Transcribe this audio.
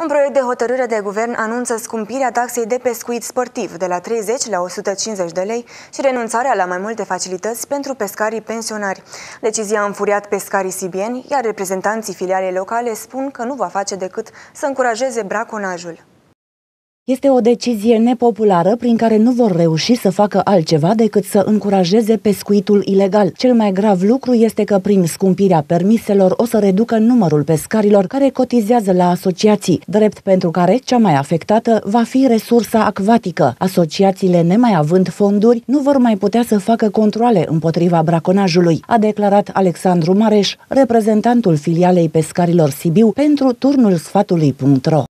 Un proiect de hotărâre de guvern anunță scumpirea taxei de pescuit sportiv de la 30 la 150 de lei și renunțarea la mai multe facilități pentru pescarii pensionari. Decizia a înfuriat pescarii sibieni, iar reprezentanții filialei locale spun că nu va face decât să încurajeze braconajul. Este o decizie nepopulară prin care nu vor reuși să facă altceva decât să încurajeze pescuitul ilegal. Cel mai grav lucru este că prin scumpirea permiselor o să reducă numărul pescarilor care cotizează la asociații, drept pentru care cea mai afectată va fi resursa acvatică. Asociațiile nemai având fonduri nu vor mai putea să facă controle împotriva braconajului, a declarat Alexandru Mareș, reprezentantul filialei pescarilor Sibiu pentru turnul sfatului.ro.